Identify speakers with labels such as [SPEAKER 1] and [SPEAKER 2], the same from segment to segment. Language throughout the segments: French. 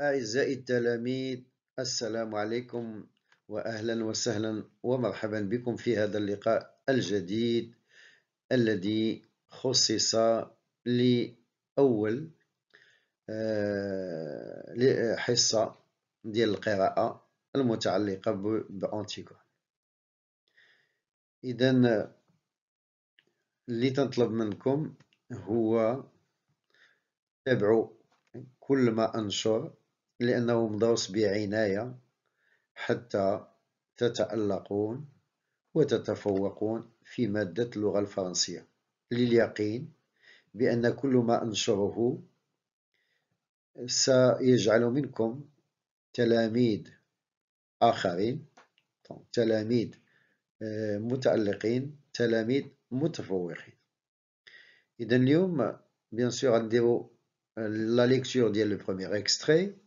[SPEAKER 1] أعزائي التلاميذ السلام عليكم وأهلا وسهلا ومرحبا بكم في هذا اللقاء الجديد الذي خصص لأول آه، حصة ديال القراءة المتعلقة بأنتيكو إذا اللي تنطلب منكم هو تابعوا كل ما أنشر لأنه مدروس بعناية حتى تتألقون وتتفوقون في مادة اللغة الفرنسية لليقين بأن كل ما أنشره سيجعل منكم تلاميذ آخرين تلاميذ آه، متألقين تلاميذ متفوقين إذا اليوم بيان سور غنديرو لا ليكتور ديال لو بروميير اكستري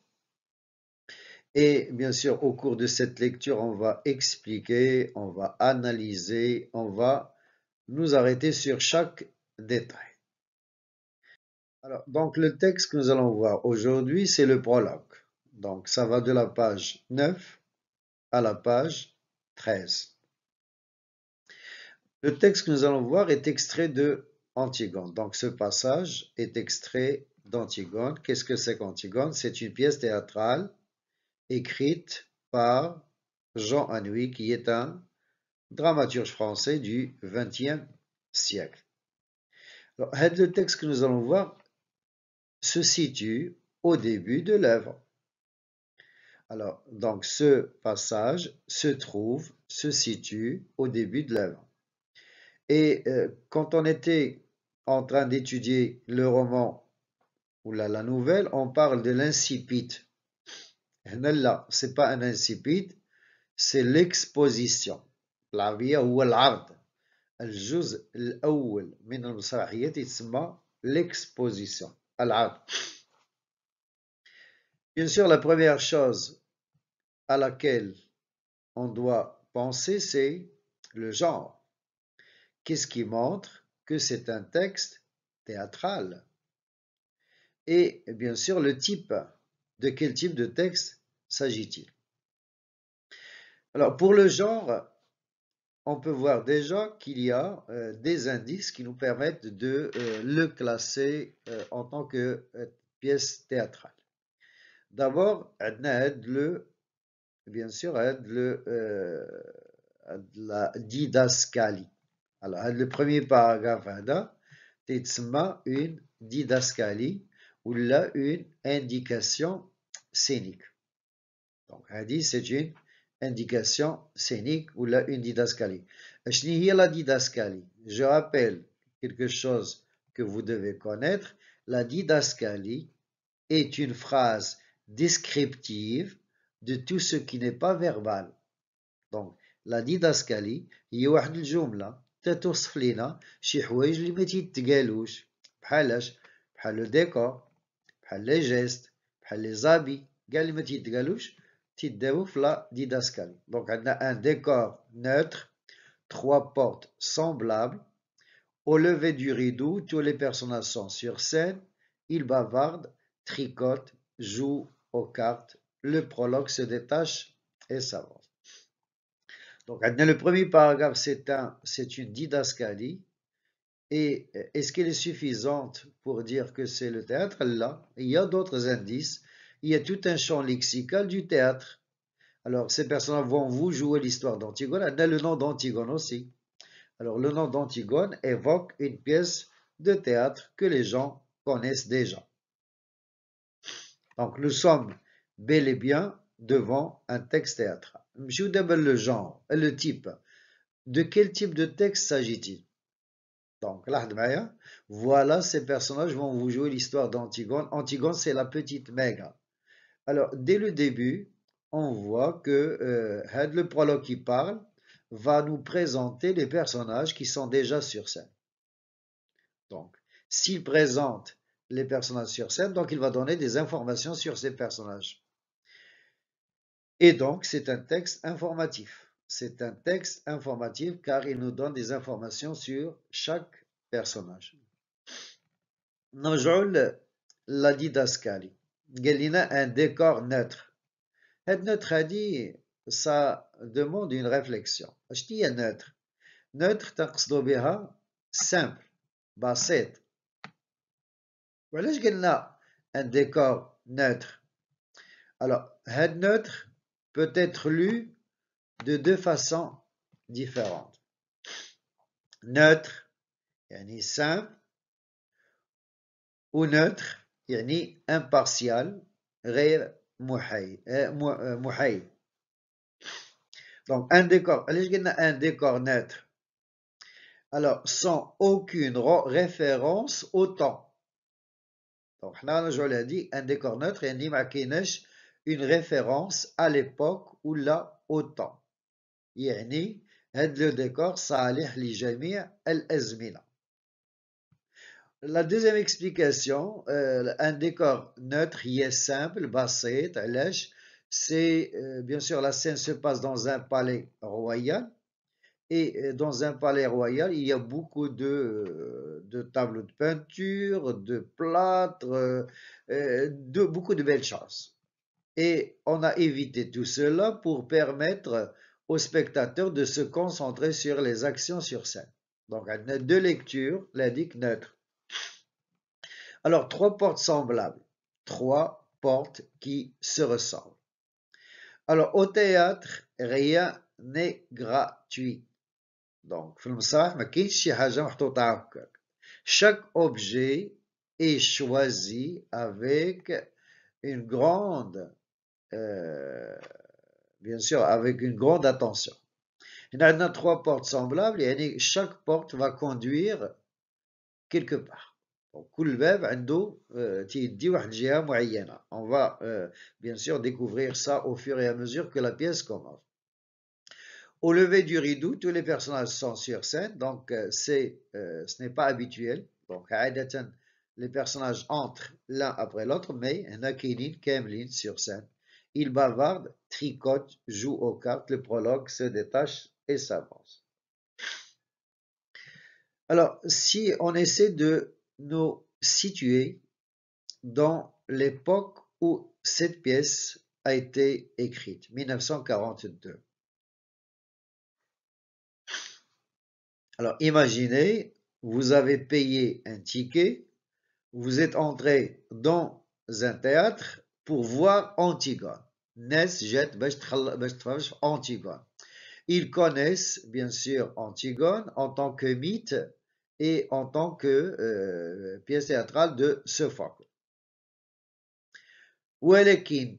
[SPEAKER 1] Et bien sûr, au cours de cette lecture, on va expliquer, on va analyser, on va nous arrêter sur chaque détail. Alors, donc le texte que nous allons voir aujourd'hui, c'est le prologue. Donc, ça va de la page 9 à la page 13. Le texte que nous allons voir est extrait de Antigone. Donc, ce passage est extrait d'Antigone. Qu'est-ce que c'est qu'Antigone C'est une pièce théâtrale écrite par Jean Anouilh, qui est un dramaturge français du XXe siècle. Alors, le texte que nous allons voir se situe au début de l'œuvre. Alors, donc ce passage se trouve, se situe au début de l'œuvre. Et euh, quand on était en train d'étudier le roman ou la, la nouvelle, on parle de l'incipit ce c'est pas un incipit c'est l'exposition ou l'art elle l'exposition Bien sûr, la première chose à laquelle on doit penser, c'est le genre. Qu'est-ce qui montre que c'est un texte théâtral Et bien sûr, le type. De quel type de texte s'agit-il Alors pour le genre, on peut voir déjà qu'il y a euh, des indices qui nous permettent de euh, le classer euh, en tant que pièce théâtrale. D'abord, le bien sûr, le la didascalie. Alors, le premier paragraphe, c'est une didascalie ou là une indication scénique. Donc, Hadith, c'est une indication scénique ou là une didascalie. la Je rappelle quelque chose que vous devez connaître. La didascalie est une phrase descriptive de tout ce qui n'est pas verbal. Donc, la didascalie, هي واحد les gestes, les habits, les habits, galouches, les ما تيتقالوش la didascalie. لا on un décor neutre, trois portes semblables, Au lever du rideau, tous les personnages sont sur scène, ils bavardent, tricotent, jouent aux cartes, le prologue se détache et s'avance. Donc, le premier paragraphe, c'est une didascalie, et est-ce qu'elle est suffisante pour dire que c'est le théâtre Là, il y a d'autres indices. Il y a tout un champ lexical du théâtre. Alors, ces personnes vont vous jouer l'histoire d'Antigone. Elle a le nom d'Antigone aussi. Alors, le nom d'Antigone évoque une pièce de théâtre que les gens connaissent déjà. Donc, nous sommes bel et bien devant un texte théâtre. Je vous demande le genre, le type. De quel type de texte s'agit-il donc, voilà, ces personnages vont vous jouer l'histoire d'Antigone. Antigone, c'est la petite maigre. Alors, dès le début, on voit que euh, le prologue qui parle va nous présenter les personnages qui sont déjà sur scène. Donc, s'il présente les personnages sur scène, donc il va donner des informations sur ces personnages. Et donc, c'est un texte informatif c'est un texte informatif car il nous donne des informations sur chaque personnage. Najol l'a dit d'Ascali. Gelina un décor neutre. Être neutre dit, ça demande une réflexion. Je est neutre. Neutre, taqsdobiha, simple, basset. Voilà a, un décor neutre. Alors, décor neutre peut être lu de deux façons différentes. Neutre, yani simple, ou neutre, yani impartial, غير محايد. Euh, euh, Donc un décor, un décor neutre. Alors, sans aucune référence au temps. Donc, je l'ai dit, un décor neutre, il à a une référence à l'époque ou là au temps décor La deuxième explication, euh, un décor neutre, et est simple, bassé, lèche, C'est euh, bien sûr la scène se passe dans un palais royal et euh, dans un palais royal, il y a beaucoup de, de tableaux de peinture, de plâtre, de beaucoup de belles choses. Et on a évité tout cela pour permettre au spectateur de se concentrer sur les actions sur scène. Donc, deux lectures, l'indique neutre. Alors, trois portes semblables, trois portes qui se ressemblent. Alors, au théâtre, rien n'est gratuit. Donc, chaque objet est choisi avec une grande euh, bien sûr, avec une grande attention. Il y en a trois portes semblables et chaque porte va conduire quelque part. Euh, on va euh, bien sûr découvrir ça au fur et à mesure que la pièce commence. Au lever du rideau, tous les personnages sont sur scène, donc euh, c'est ce n'est pas habituel. Donc, les personnages entrent l'un après l'autre, mais il y a qui sont sur scène. Il bavarde, tricote, joue aux cartes, le prologue se détache et s'avance. Alors, si on essaie de nous situer dans l'époque où cette pièce a été écrite, 1942. Alors imaginez, vous avez payé un ticket, vous êtes entré dans un théâtre pour voir Antigone. Antigone. Ils connaissent bien sûr Antigone en tant que mythe et en tant que euh, pièce théâtrale de Sophocle.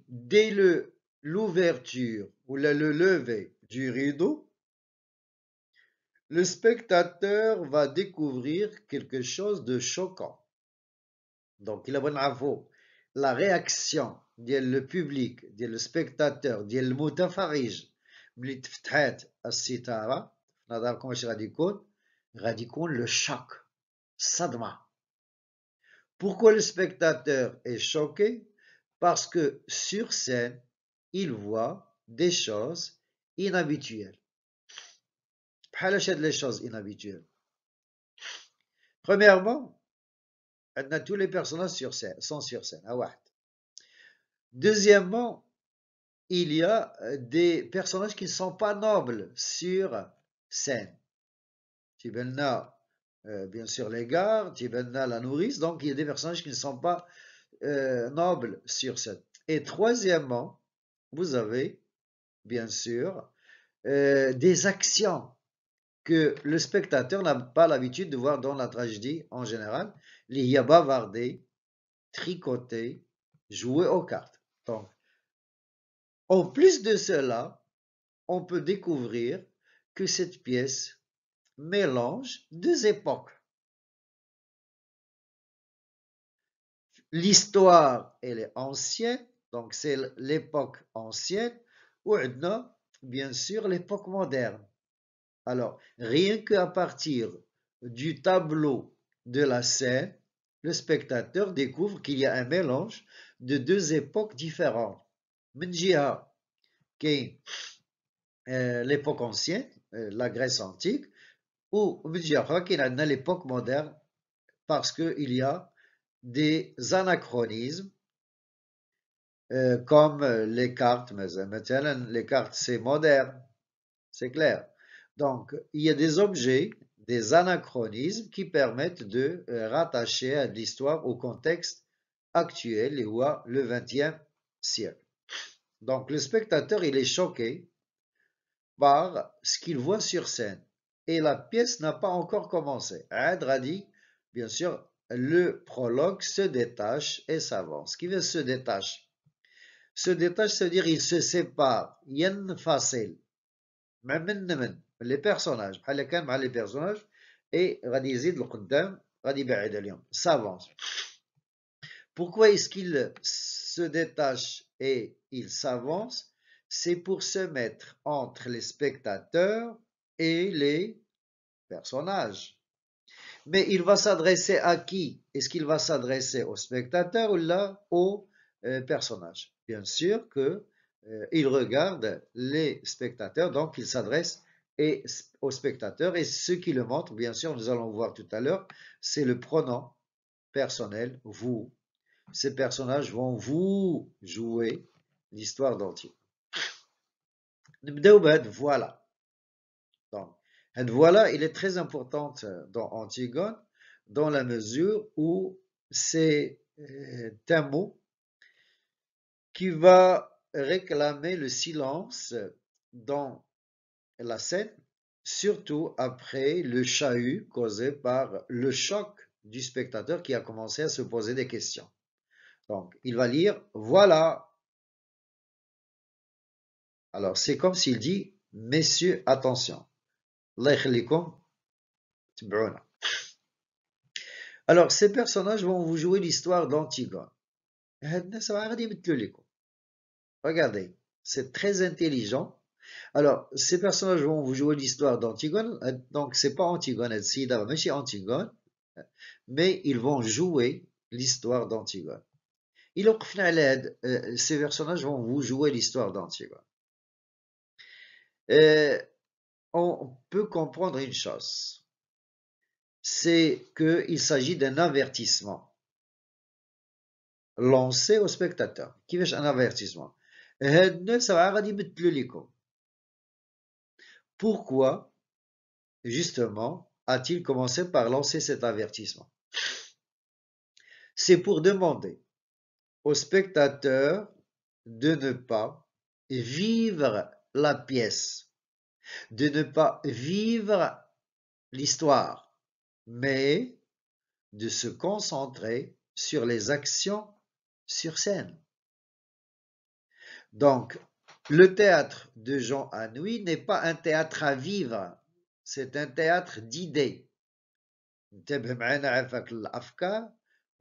[SPEAKER 1] dès l'ouverture ou le, lever du rideau, le spectateur va découvrir quelque chose de choquant. Donc, il a bon avou la réaction ديال le public, ديال le spectateur, ديال المتفرج ملي تفتحات الستاره في نظركم واش غادي يكون غادي يكون Pourquoi le spectateur est choqué Parce que sur scène, il voit des choses inhabituelles. les choses inhabituelles. Premièrement, a tous les personnages sur scène, sont sur scène, ah Deuxièmement, il y a euh, des personnages qui ne sont pas nobles sur scène. Euh, bien sûr, les gardes, la nourrice, donc il y a des personnages qui ne sont pas euh, nobles sur scène. Et troisièmement, vous avez, bien sûr, des actions que le spectateur n'a pas l'habitude de voir dans la tragédie en général, les y a bavardé, aux cartes. Donc, en plus de cela, on peut découvrir que cette pièce mélange deux époques. L'histoire, elle est ancienne, donc c'est l'époque ancienne, ou bien sûr l'époque moderne. Alors, rien qu'à partir du tableau de la scène, le spectateur découvre qu'il y a un mélange de deux époques différentes. Mdjiha, qui est euh, l'époque ancienne, euh, la Grèce antique, ou Mdjiha, qui est l'époque moderne, parce qu'il y a des anachronismes, euh, comme les cartes. Mais, les cartes, c'est moderne, c'est clair. Donc, il y a des objets, des anachronismes qui permettent de euh, rattacher l'histoire au contexte actuel et ou à le XXe siècle. Donc, le spectateur, il est choqué par ce qu'il voit sur scène. Et la pièce n'a pas encore commencé. a hein, dit, bien sûr, le prologue se détache et s'avance. Qui veut se détache Se détache, c'est-à-dire il se sépare. Yen facile les personnages بحال كان les personnages et Pourquoi est-ce qu'il se détache et il s'avance C'est pour se mettre entre les spectateurs et les personnages. Mais il va s'adresser à qui Est-ce qu'il va s'adresser aux spectateurs ou là aux euh, personnages Bien sûr que euh, il regarde les spectateurs, donc il s'adresse et au spectateur. Et ce qui le montre, bien sûr, nous allons voir tout à l'heure, c'est le pronom personnel, vous. Ces personnages vont vous jouer l'histoire d'entier. Ben, voilà. Donc, ben, voilà, il est très important euh, dans Antigone, dans la mesure où c'est euh, un mot qui va réclamer le silence dans la scène, surtout après le chahut causé par le choc du spectateur qui a commencé à se poser des questions. Donc, il va lire « Voilà ». Alors, c'est comme s'il dit « Messieurs, attention ». Alors, ces personnages vont vous jouer l'histoire d'Antigone. Eh, Regardez, c'est très intelligent alors, ces personnages vont vous jouer l'histoire d'Antigone. Donc, c'est pas Antigone, mais c'est Antigone. Mais ils vont jouer l'histoire d'Antigone. Il euh, ces personnages vont vous jouer l'histoire d'Antigone. Euh, on peut comprendre une chose, c'est qu'il s'agit d'un avertissement lancé au spectateur. Qui veut un avertissement? Euh, pourquoi, justement, a-t-il commencé par lancer cet avertissement C'est pour demander aux spectateurs de ne pas vivre la pièce, de ne pas vivre l'histoire, mais de se concentrer sur les actions sur scène. Donc, le théâtre de jean Anouilh n'est pas un théâtre à vivre, c'est un théâtre d'idées. On ne peut pas comprendre les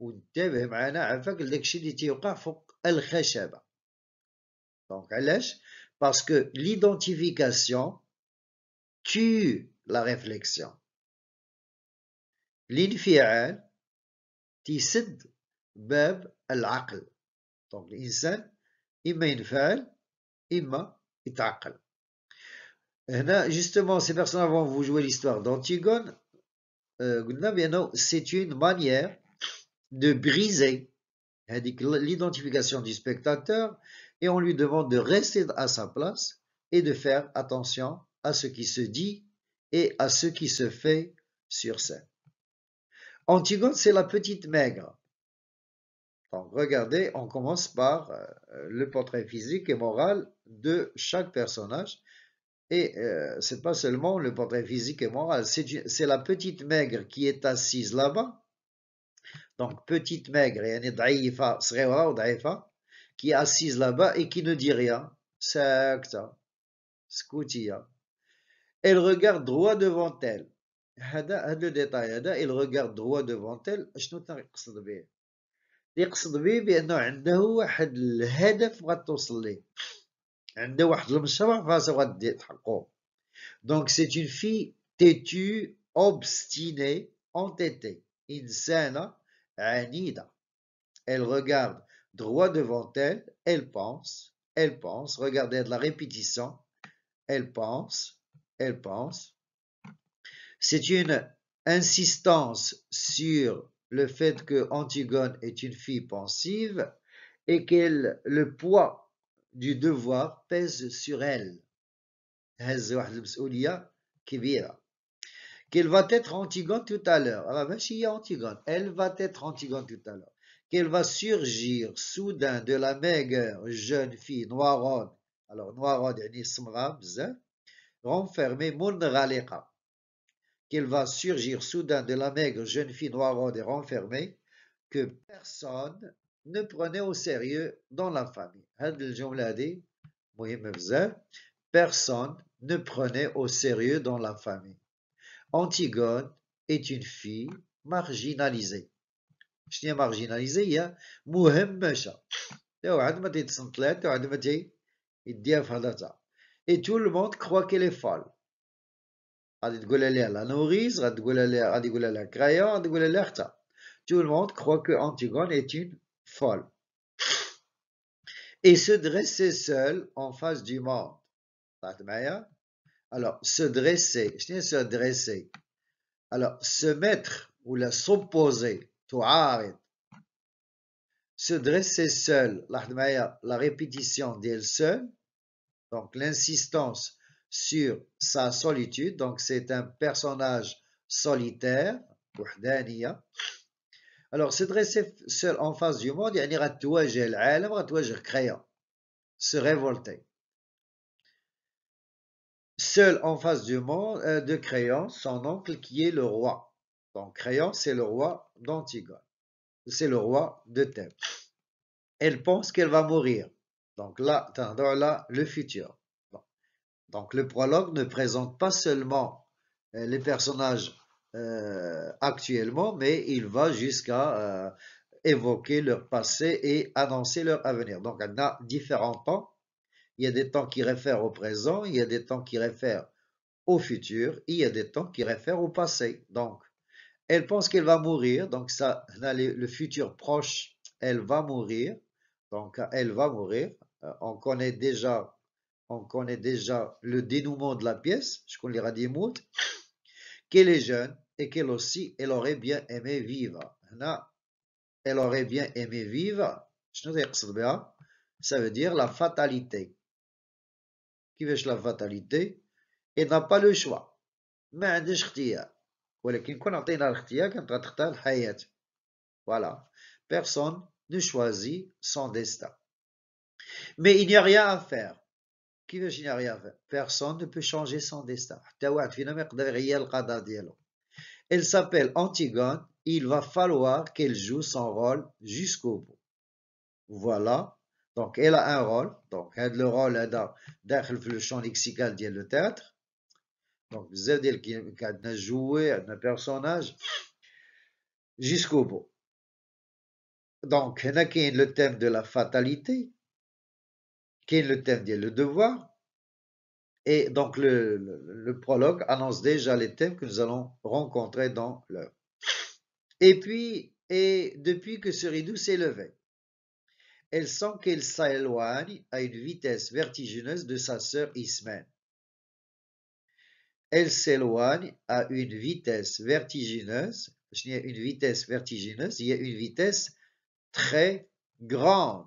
[SPEAKER 1] idées ou on ne peut pas comprendre les choses qui se sur le cœur. Donc, pourquoi Parce que l'identification tue la réflexion. L'identification tue l'esprit. Donc, l'insan, il ne veut Emma et justement, Justement, ces personnes vont vous jouer l'histoire d'Antigone euh, c'est une manière de briser l'identification du spectateur et on lui demande de rester à sa place et de faire attention à ce qui se dit et à ce qui se fait sur scène. Antigone, c'est la petite maigre regardez, on commence par euh, euh, le portrait physique et moral de chaque personnage. Et euh, c'est pas seulement le portrait physique et moral, c'est la petite maigre qui est assise là-bas. Donc, petite maigre, qui est assise là-bas et qui ne dit rien. Elle regarde droit devant elle. elle regarde droit devant elle. Donc, c'est une fille têtue, obstinée entêtée anida elle regarde droit devant elle elle pense elle pense regardez de la répétition elle pense elle pense c'est une insistance sur le fait que Antigone est une fille pensive et que le poids du devoir pèse sur elle. Qu'elle va être Antigone tout à l'heure. Ah, ben, elle va être Antigone tout à l'heure. Qu'elle va surgir soudain de la maigre jeune fille noironne. Alors noironne, hein, renfermée, raléka » qu'il va surgir soudain de la maigre jeune fille noire et renfermée que personne ne prenait au sérieux dans la famille. Personne ne prenait au sérieux dans la famille. Antigone est une fille marginalisée. Je dis marginalisée il y a et tout le monde croit qu'elle est folle tout le monde croit que Antigone est une folle et se dresser seul en face du monde alors se dresser je se dresser alors se mettre ou la s'opposer se dresser seul la répétition d'elle seule donc l'insistance sur sa solitude. Donc, c'est un personnage solitaire, Alors, se dresser seul en face du monde, يعني غتواجه العالم, غتواجه se révolter. Seul en face du monde, euh, de Créon, son oncle qui est le roi. Donc, Créon, c'est le roi d'Antigone. C'est le roi de Thèbes. Elle pense qu'elle va mourir. Donc là, là, le futur. Donc le prologue ne présente pas seulement euh, les personnages euh, actuellement, mais il va jusqu'à euh, évoquer leur passé et annoncer leur avenir. Donc on a différents temps. Il y a des temps qui réfèrent au présent, il y a des temps qui réfèrent au futur, il y a des temps qui réfèrent au passé. Donc, elle pense qu'elle va mourir, donc ça, le futur proche, elle va mourir, donc elle va mourir. On connaît déjà on connaît déjà le dénouement de la pièce, je connais qu'elle est jeune et qu'elle aussi, elle aurait bien aimé vivre. Hein? Elle aurait bien aimé vivre, ça veut dire la fatalité. Qui veut la fatalité Elle n'a pas le choix. Mais elle a Voilà. Personne ne choisit son destin. Mais il n'y a rien à faire personne personne ne peut changer son destin elle s'appelle Antigone il va falloir qu'elle joue son rôle jusqu'au bout voilà donc elle a un rôle donc elle a le rôle d'un le champ lexical du le théâtre donc vous qu'elle a joué un personnage jusqu'au bout donc a le thème de la fatalité qui est le thème le devoir. Et donc le, prologue annonce déjà les thèmes que nous allons rencontrer dans l'heure. Et puis, et depuis que ce rideau s'est levé, elle sent qu'elle s'éloigne à une vitesse vertigineuse de sa sœur Ismène. Elle s'éloigne à une vitesse vertigineuse. Je n'ai une vitesse vertigineuse, il y a une vitesse très grande.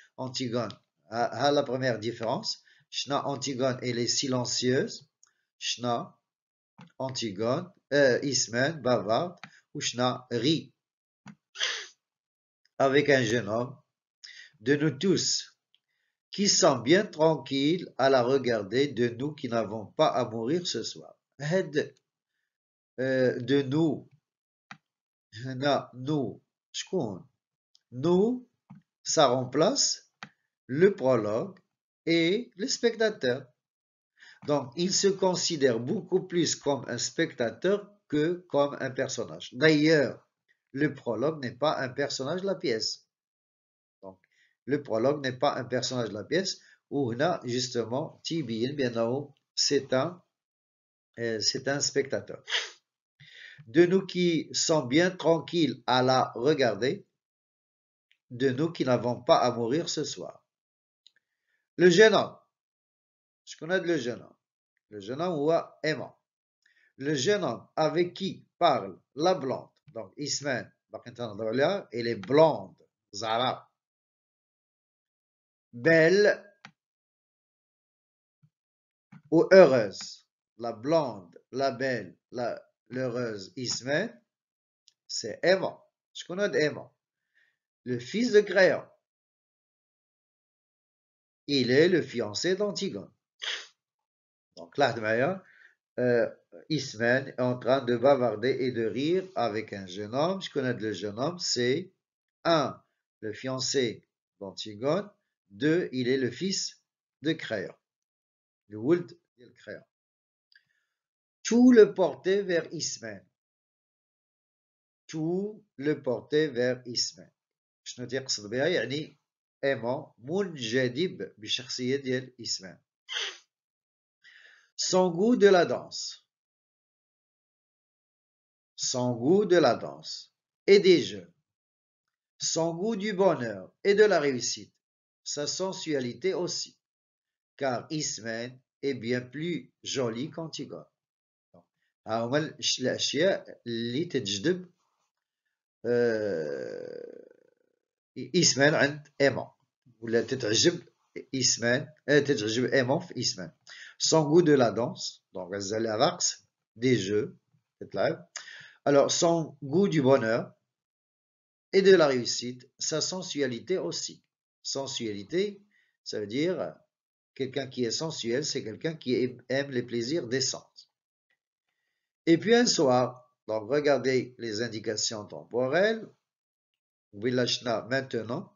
[SPEAKER 1] Antigone. a la première différence, Shna Antigone, elle est silencieuse. Shna Antigone, euh, Ismène, bavarde, ou rit avec un jeune homme de nous tous qui sont bien tranquilles à la regarder de nous qui n'avons pas à mourir ce soir. Euh, de nous. Nous, nous, ça remplace le prologue et le spectateur. Donc, il se considère beaucoup plus comme un spectateur que comme un personnage. D'ailleurs, le prologue n'est pas un personnage de la pièce. Donc, le prologue n'est pas un personnage de la pièce. Où on a justement Tibi, eh bien c'est un, euh, c'est un spectateur. De nous qui sommes bien tranquilles à la regarder, de nous qui n'avons pas à mourir ce soir. Le jeune homme, je connais le jeune homme. Le jeune homme ou aimant. Le jeune homme avec qui parle la blonde, donc Ismaël, et les blondes Zara. Belle ou heureuse. La blonde, la belle, l'heureuse Ismaël, c'est aimant. Je connais aimant le fils de Créon. Il est le fiancé d'Antigone. Donc là, hein, euh, Ismaël est en train de bavarder et de rire avec un jeune homme. Je connais le jeune homme, c'est un, Le fiancé d'Antigone. 2. Il est le fils de Créon. Le Wult et le Créa. Tout le portait vers Ismène. Tout le portait vers Ismaël son goût de la danse son goût de la danse et des jeux son goût du bonheur et de la réussite sa sensualité aussi car Ismen est bien plus joli qu'Antigone ah, et عند إيمان ولا تتعجب تتعجب في son goût de la danse donc des jeux là alors son goût du bonheur et de la réussite sa sensualité aussi sensualité ça veut dire quelqu'un qui est sensuel c'est quelqu'un qui aime les plaisirs des sens et puis un soir donc regardez les indications temporelles Vilashna maintenant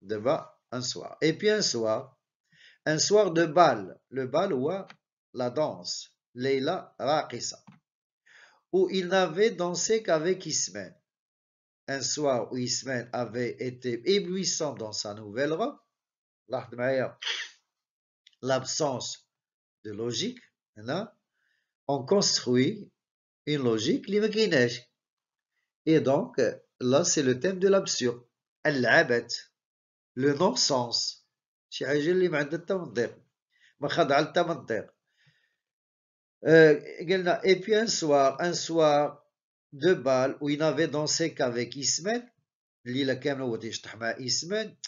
[SPEAKER 1] demain, un soir. Et puis un soir, un soir de bal, le bal ou la danse, Leila Raqisa, où il n'avait dansé qu'avec Ismaël. Un soir où Ismaël avait été éblouissant dans sa nouvelle robe, l'absence de logique, hein, on construit une logique, et donc Là, c'est le thème de l'absurde. Le non-sens. Euh, Et puis un soir, un soir de bal où il n'avait dansé qu'avec Ismaël.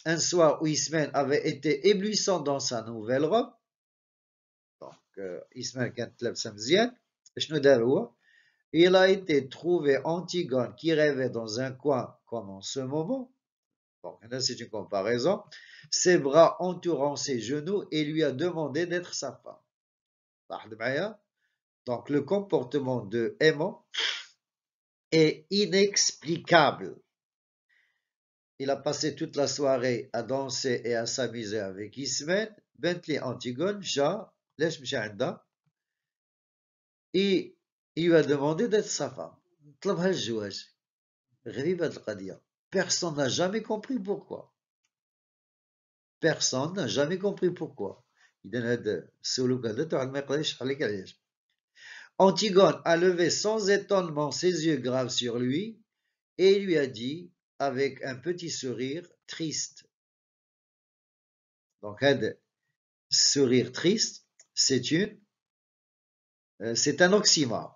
[SPEAKER 1] Un soir où Ismaël avait été éblouissant dans sa nouvelle robe. Donc, euh, Ismaël a été éblouissant dans sa pas robe. Il a été trouvé Antigone qui rêvait dans un coin comme en ce moment. Donc c'est une comparaison. Ses bras entourant ses genoux et lui a demandé d'être sa femme. Donc le comportement de Aimant est inexplicable. Il a passé toute la soirée à danser et à s'amuser avec Ismène, Bentley Antigone, Ja, Leshmshanda. Et il lui a demandé d'être sa femme. Personne n'a jamais compris pourquoi. Personne n'a jamais compris pourquoi. Antigone a levé sans étonnement ses yeux graves sur lui et lui a dit, avec un petit sourire triste. Donc, un sourire triste, c'est une, euh, c'est un oxymore.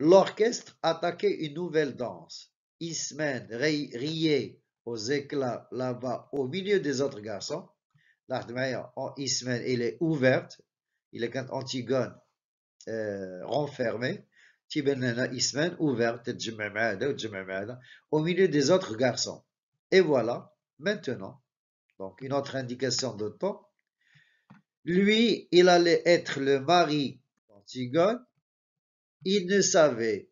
[SPEAKER 1] L'orchestre attaquait une nouvelle danse. Ismène riait aux éclats là-bas au milieu des autres garçons. Ismène, il est ouverte. Il est quand Antigone euh, renfermé. Tibenana Ismène ouverte, au milieu des autres garçons. Et voilà, maintenant, donc une autre indication de temps. Lui, il allait être le mari d'Antigone il ne savait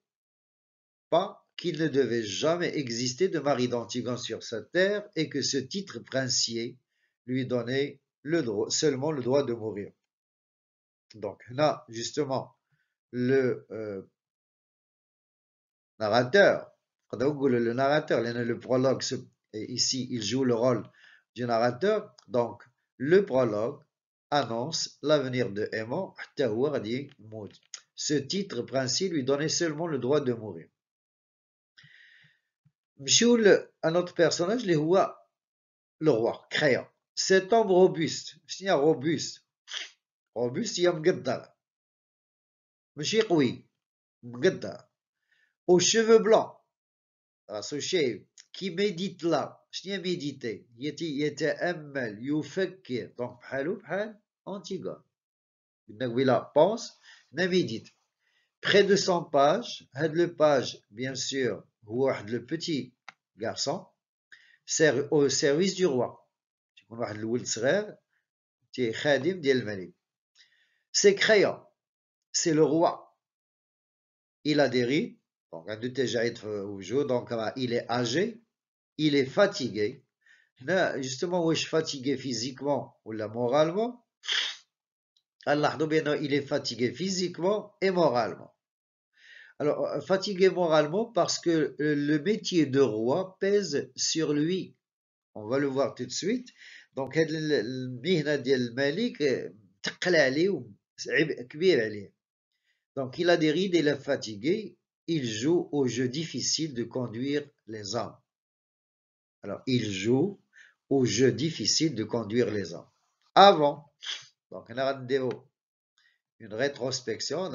[SPEAKER 1] pas qu'il ne devait jamais exister de mari d'Antigone sur sa terre et que ce titre princier lui donnait le droit, seulement le droit de mourir. Donc là, justement, le euh, narrateur, le narrateur, le prologue, ici, il joue le rôle du narrateur. Donc, le prologue annonce l'avenir de Moudi. Ce titre principe lui donnait seulement le droit de mourir. un autre personnage, le roi, créant. Cet homme robuste, je robuste, robuste, il y a Mgaddar. oui, Aux cheveux blancs, associés, qui médite là, je médité, il était fait donc bhalou bhal, antigone. Il pense, dit Près de 100 pages. Le page, bien sûr, le petit garçon, sert au service du roi. C'est créant. C'est le roi. Il adhérit. Donc, ah, il est âgé. Il est fatigué. Justement, je fatigué physiquement ou moralement. Allah il est fatigué physiquement et moralement. Alors, euh, fatigué moralement parce que euh, le métier de roi pèse sur lui. On va le voir tout de suite. Donc, euh, donc il a des rides, il est fatigué, il joue au jeu difficile de conduire les hommes. Alors, il joue au jeu difficile de conduire les hommes. Avant, donc, une rétrospection, on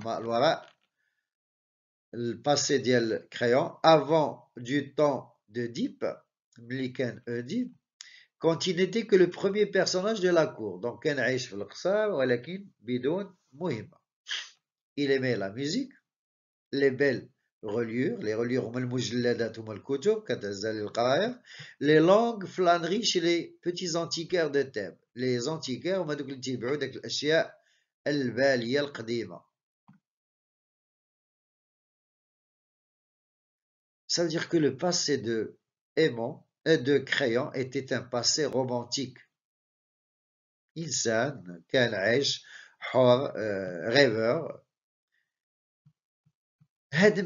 [SPEAKER 1] a le passé du crayon avant du temps de Deep, quand il n'était que le premier personnage de la cour. Donc, on Bidoun, Il aimait la musique, les belles Relieurs, les relieurs romains le musulmains datent de malcouteau Les langues flânerie chez les petits antiquaires de thèmes. Les antiquaires, romains, vous vous le direz, bégoude avec les choses. Al-Balie, l'ancienne. Ça veut dire que le passé de aimant et de crayon était un passé romantique. Ilsanne, euh, calage, rêveur un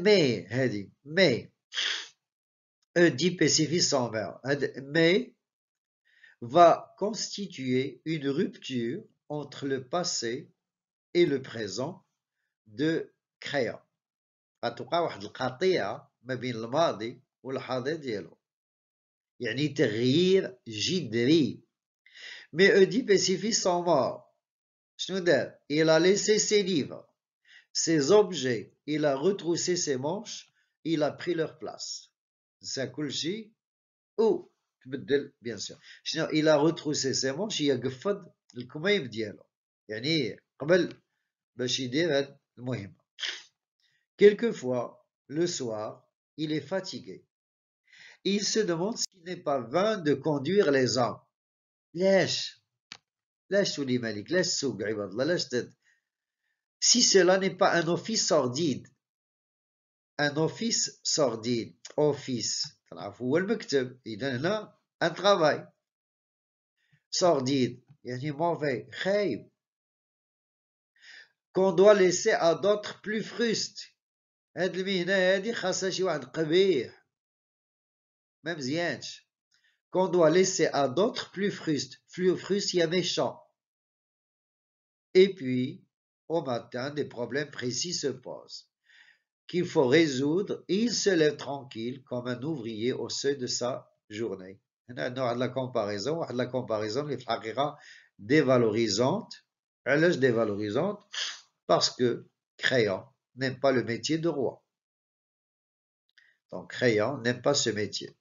[SPEAKER 1] mais va constituer une rupture entre le passé et le présent de créa. غتوقع واحد القطيعة ما بين الماضي والحاضر ديالو يعني تغيير جذري Mais اوديب سيفي il a laissé ses livres ses objets il a retroussé ses manches, il a pris leur place. Zakulji, ou, bien sûr. Il a retroussé ses manches, il a gaffé, hein, le koumaïm diallo. يعني Quelquefois, le soir, il est fatigué. Il se demande s'il n'est pas vain de conduire les hommes. ليش؟ ليش تولي malik, ليش si cela n'est pas un office sordide. Un office sordide. Office. هو المكتب. et un travail. Sordide. un mauvais. Qu'on doit laisser à d'autres plus frustes. Qu'on doit laisser à d'autres plus frustes. Plus frustes, il y a méchant. Et puis, au matin, des problèmes précis se posent qu'il faut résoudre il se lève tranquille comme un ouvrier au seuil de sa journée. On à la comparaison, de la comparaison, les dévalorisantes. Elle est dévalorisante parce que Créant n'aime pas le métier de roi. Donc Créant n'aime pas ce métier.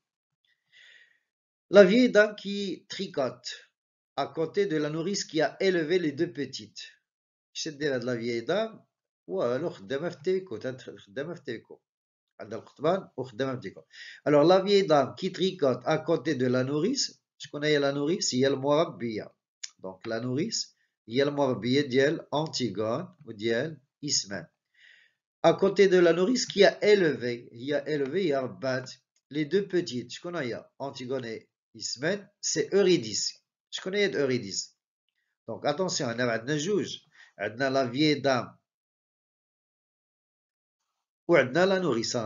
[SPEAKER 1] La vieille dame qui tricote à côté de la nourrice qui a élevé les deux petites. Alors, la vieille dame qui tricote à خدامه de la nourrice, je connais la nourrice, وخدامه la nourrice, الوغ لا nourrice, دام كي تريكوت ا كوتي دو لا نوريس à côté de la nourrice qui a élevé, il y a élevé, il y a bat Les deux petites, je connais, Antigone et Ismène, c'est Eurydice. Je connais Eurydice. Donc attention, on a un juge. La vieille dame, ou la nourrice,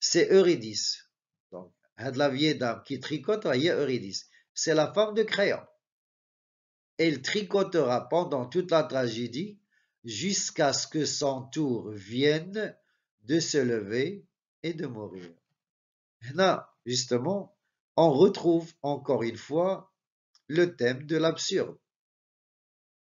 [SPEAKER 1] c'est Eurydice. La vieille dame qui tricote, c'est Eurydice. C'est la femme de crayon. Elle tricotera pendant toute la tragédie jusqu'à ce que son tour vienne de se lever et de mourir. Maintenant, justement, on retrouve encore une fois le thème de l'absurde.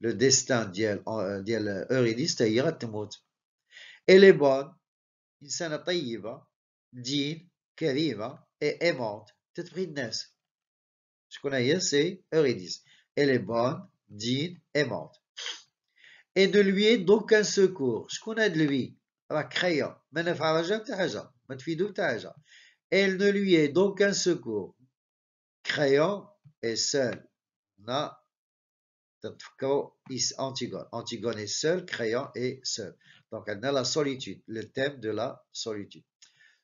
[SPEAKER 1] le destin of euh, euh, Eurydice, c'est Yirat Temut. Elle est bonne, une sana taïva, et aimante, Ce qu'on a hier, c'est Elle est bonne, et aimante. Et ne lui est un secours. Ce qu'on de lui, va créer, mais elle ne lui est un secours. Créant et seul. Antigone. Antigone est seul Crayon est seul. Donc, elle a la solitude, le thème de la solitude.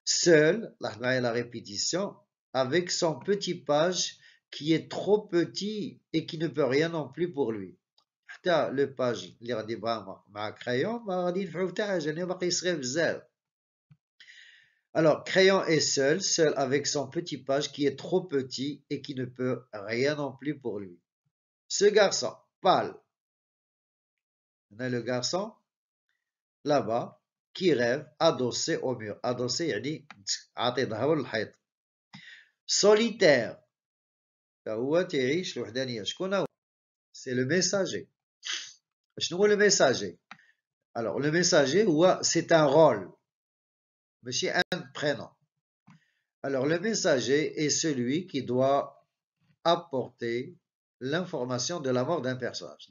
[SPEAKER 1] Seul, a la répétition, avec son petit page qui est trop petit et qui ne peut rien non plus pour lui. Le page, crayon, alors, Crayon est seul, seul avec son petit page qui est trop petit et qui ne peut rien non plus pour lui. Ce garçon, on a le garçon là-bas qui rêve adossé au mur. Adossé, يعني Solitaire. C'est le messager. Je le messager? Alors, le messager, c'est un rôle. Monsieur un prénom. Alors, le messager est celui qui doit apporter l'information de la mort d'un personnage.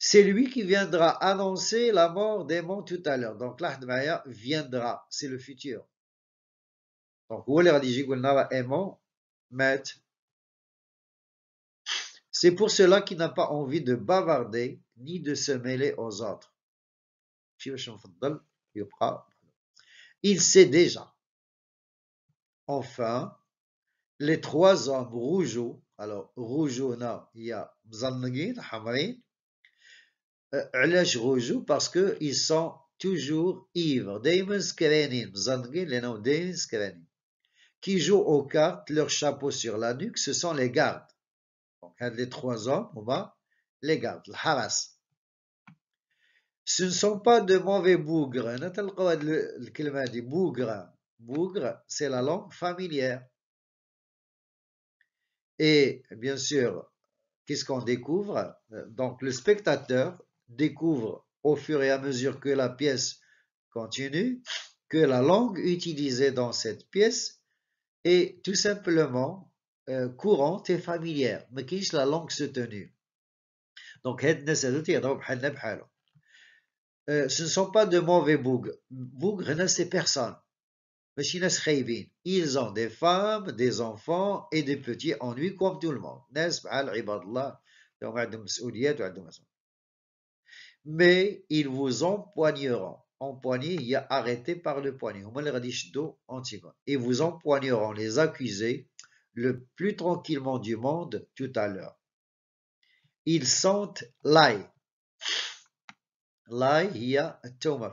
[SPEAKER 1] C'est lui qui viendra annoncer la mort des tout à l'heure. Donc l'Ahdmaya viendra, c'est le futur. Donc, c'est pour cela qu'il n'a pas envie de bavarder ni de se mêler aux autres. Il sait déjà. Enfin, les trois hommes rougeaux, alors rougeaux, non, il y a Bzalnagin, Hamrin. علاش euh, rougeaux Parce qu'ils sont toujours ivres. Damon Skrenin, Bzalnagin, les noms Damon Skrenin. Qui jouent aux cartes, leur chapeau sur la nuque, ce sont les gardes. Donc, les trois hommes, on va les gardes, le haras. Ce ne sont pas de mauvais bougres. Bougre, bougre c'est la langue familière. Et bien sûr, qu'est-ce qu'on découvre Donc le spectateur découvre au fur et à mesure que la pièce continue que la langue utilisée dans cette pièce est tout simplement euh, courante et familière, mais qui ce la langue soutenue. Donc, euh, ce ne sont pas de mauvais bougres. Bougres, c'est personne. Ils ont des femmes, des enfants et des petits ennuis comme tout le monde. Mais ils vous empoigneront. Empoigner » il y a arrêté par le poignet. Ils vous empoigneront les accusés le plus tranquillement du monde tout à l'heure. Ils sentent l'ail. L'ail, il y a Thomas.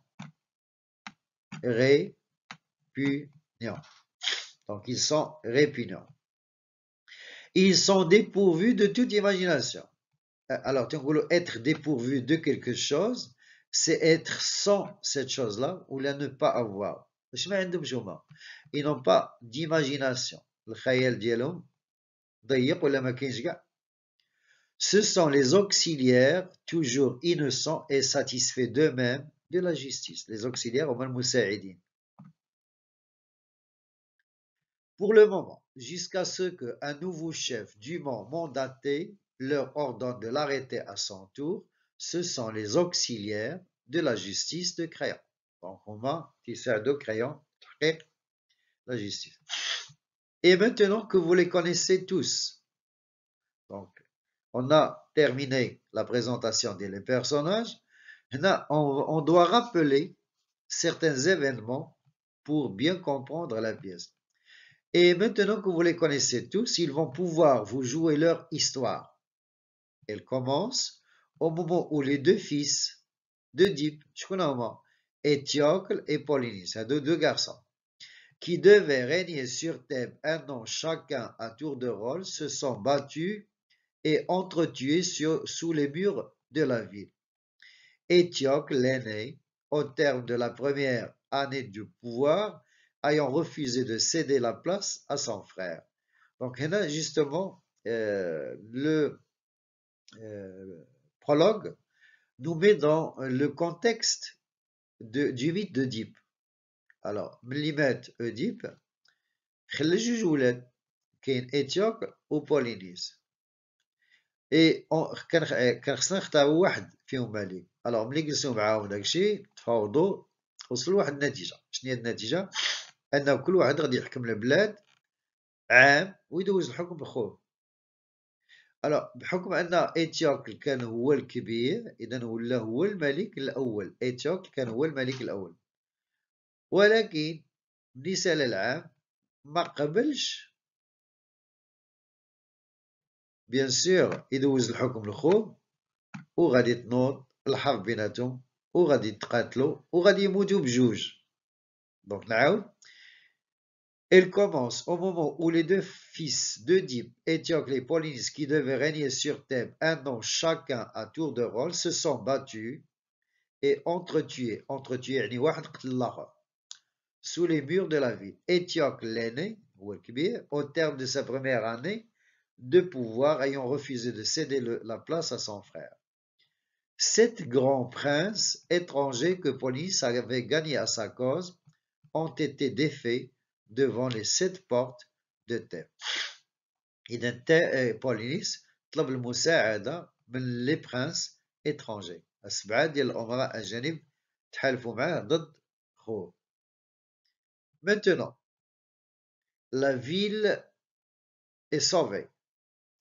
[SPEAKER 1] répugnants. Donc, ils sont répugnants. Ils sont dépourvus de toute imagination. Euh, alors, être dépourvu de quelque chose, c'est être sans cette chose-là ou la ne pas avoir. Ils n'ont pas d'imagination. Ce sont les auxiliaires, toujours innocents et satisfaits d'eux-mêmes, de la justice. Les auxiliaires, Pour le moment, jusqu'à ce qu'un nouveau chef dûment mandaté leur ordonne de l'arrêter à son tour, ce sont les auxiliaires de la justice de Crayon. Donc, sert de Créon, la justice. Et maintenant que vous les connaissez tous, donc on a terminé la présentation des personnages, on, doit rappeler certains événements pour bien comprendre la pièce. Et maintenant que vous les connaissez tous, ils vont pouvoir vous jouer leur histoire. Elle commence au moment où les deux fils d'Oedipe, Éthiocle et Polynice, hein, deux, garçons, qui devaient régner sur Thèbes un an chacun à tour de rôle, se sont battus et entretués sous les murs de la ville. Étiocle l'aîné, au terme de la première année du pouvoir, ayant refusé de céder la place à son frère. Donc justement, euh, le euh, prologue nous met dans le contexte de, du mythe d'Oedipe. Alors, Mlimet Oedipe, Khlejujoulet, qui est Étioque ou Polynésie. Et on a un الوغ ملي جلسو معاهم داكشي تفاوضوا وصلوا لواحد النتيجه شنو هي النتيجه ان كل واحد غادي يحكم البلاد عام ويدوز الحكم لخوه الو بحكم ان ايتيوكل كان هو الكبير اذا ولا هو الملك الاول ايتيوكل كان هو الملك الاول ولكن ملي العام ما قبلش بيان سور يدوز الحكم لخوه وغادي تنوض Donc, Elle commence au moment où les deux fils d'Oedipe, Éthiocles et Paulinus, qui devaient régner sur Thèbes un an chacun à tour de rôle, se sont battus et entretués, entretués, sous les murs de la ville. Étioc l'aîné, au terme de sa première année de pouvoir, ayant refusé de céder la place à son frère. Sept grands princes étrangers que Polynice avait gagnés à sa cause ont été défaits devant les sept portes de terre euh, police بوليس طلب المساعدة من لي برانس إترونجي السبعة Maintenant, la ville est sauvée.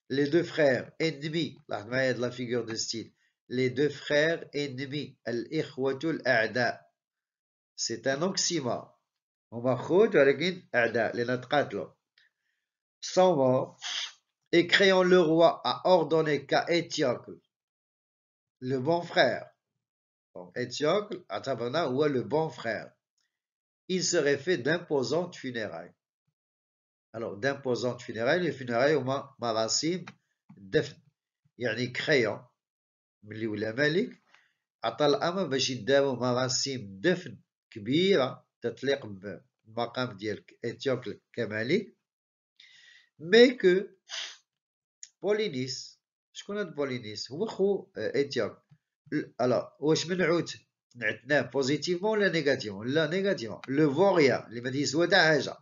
[SPEAKER 1] Les deux frères ennemis, la figure de style, les deux frères ennemis, al-ikhwatul a'da. C'est un oxymore. ومخوت ولكن notre لنتقاتلوا sont morts et créant le roi a ordonné qu'à Éthiocle, le bon frère, donc à ou le bon frère, il serait fait d'imposantes funérailles. Alors, d'imposantes funérailles, les funérailles au Defn, yani créant, ملي ولا ملك عطى الامر باش يداو مراسم دفن كبيره تتليق بالمقام ديال اتيوكل كملك مي كو بولينيس شكون هاد بولينيس هو خو آه، اثيوب الا واش منعوت نعتناه بوزيتيفمون ولا نيجاتيفمون لا نيجاتيفمون لو فوريا اللي ما ديس حتى حاجه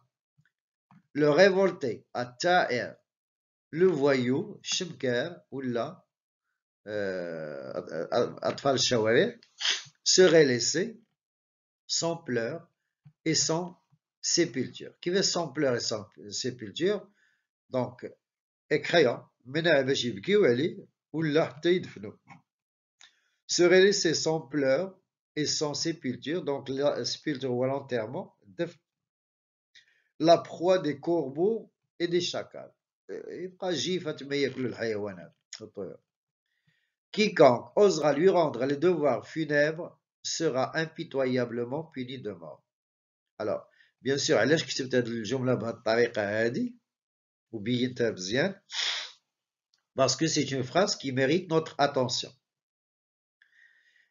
[SPEAKER 1] لو ريفولتي التائر لو فويو الشمكار ولا Euh, Atfal Shawari, serait laissé sans pleurs et sans sépulture. Qui veut sans pleurs et sans sépulture Donc, écrayant, serait laissé sans pleurs et sans sépulture, donc la sépulture ou l'enterrement, la proie des corbeaux et des chacals. Euh, Quiconque osera lui rendre les devoirs funèbres sera impitoyablement puni de mort. Alors, bien sûr, elle est peut-être le avec batarikahadi, ou bien parce que c'est une phrase qui mérite notre attention.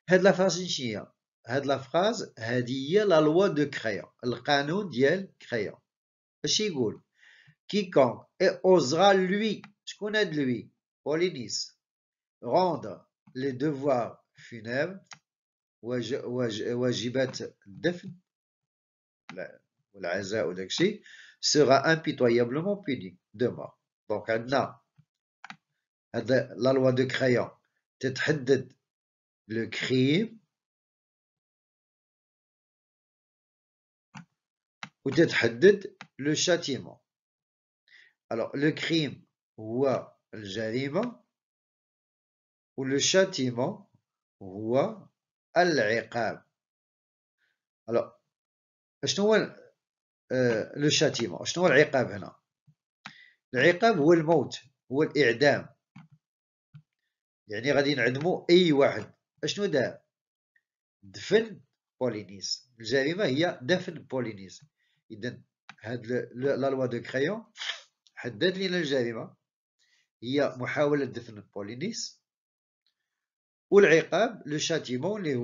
[SPEAKER 1] la phrase inchia. La phrase la loi de crayon. Le canon d'iel crayon. Quiconque osera lui, je connais de lui, Polynice, rendre les devoirs funèbres wajibat dafn ou dakshi sera impitoyablement puni de mort. Donc là, la loi de Crayon تتحدد le crime ou تتحدد le châtiment. Alors le crime ou le châtiment والشاتيمون هو العقاب الو شنو هو لو شاتيمون آه، شنو هو العقاب هنا العقاب هو الموت هو الاعدام يعني غادي نعدمو اي واحد اشنو دار دفن بولينيز الجريمه هي دفن بولينيز اذا هاد لا لوا دو كريون حدد لينا الجريمه هي محاوله دفن بولينيز Ou l'iqab, le châtiment, les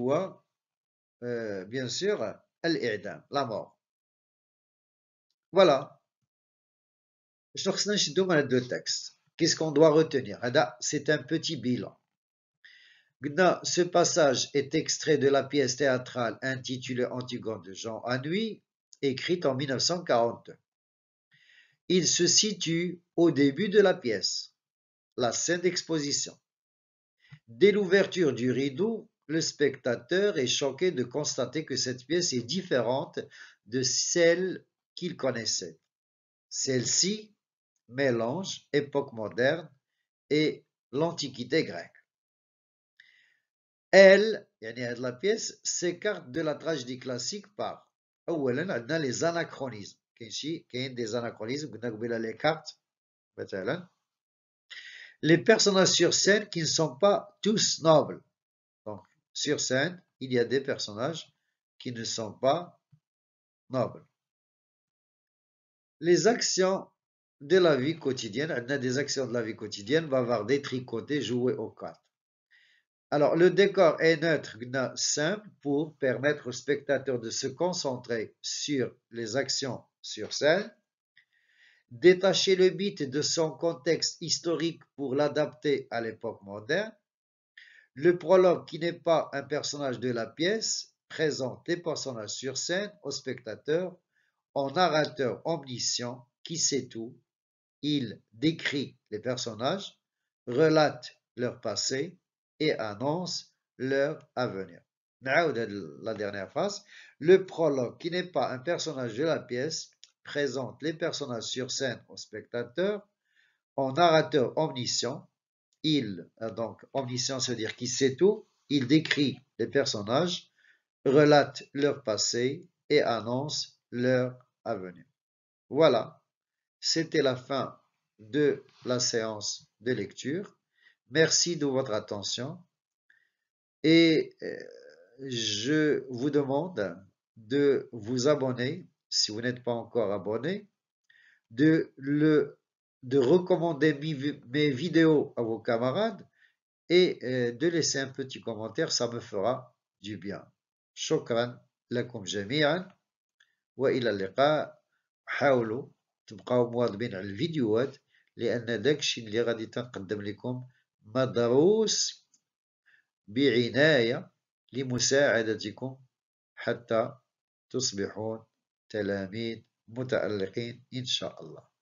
[SPEAKER 1] euh, bien sûr, la mort. Voilà. Je te les deux textes. Qu'est-ce qu'on doit retenir C'est un petit bilan. Ce passage est extrait de la pièce théâtrale intitulée Antigone de Jean Anouilh, écrite en 1942. Il se situe au début de la pièce, la scène d'exposition, Dès l'ouverture du rideau, le spectateur est choqué de constater que cette pièce est différente de celle qu'il connaissait. Celle-ci mélange époque moderne et l'Antiquité grecque. Elle, de la pièce, s'écarte de la tragédie classique par les anachronismes. Des anachronismes, les personnages sur scène qui ne sont pas tous nobles. Donc, sur scène, il y a des personnages qui ne sont pas nobles. Les actions de la vie quotidienne, on des actions de la vie quotidienne, va des tricotés jouer aux cartes. Alors, le décor est neutre, simple, pour permettre au spectateur de se concentrer sur les actions sur scène détacher le bit de son contexte historique pour l'adapter à l'époque moderne, le prologue qui n'est pas un personnage de la pièce présente les personnages sur scène au spectateur en narrateur omniscient qui sait tout. Il décrit les personnages, relate leur passé et annonce leur avenir. La dernière phrase, le prologue qui n'est pas un personnage de la pièce présente les personnages sur scène aux spectateurs en narrateur omniscient. Il, euh, donc omniscient, cest à dire qui sait tout, il décrit les personnages, relate leur passé et annonce leur avenir. Voilà, c'était la fin de la séance de lecture. Merci de votre attention et euh, je vous demande de vous abonner si vous n'êtes pas encore abonné, de, le, de recommander mes vidéos à vos camarades et euh, de laisser un petit commentaire, ça me fera du bien. شكرا لكم جميعا وإلى اللقاء حاولوا تبقاو مواظبين على الفيديوهات لأن داكشي اللي غادي تنقدم لكم مدروس بعناية لمساعدتكم حتى تصبحون تلاميذ متألقين إن شاء الله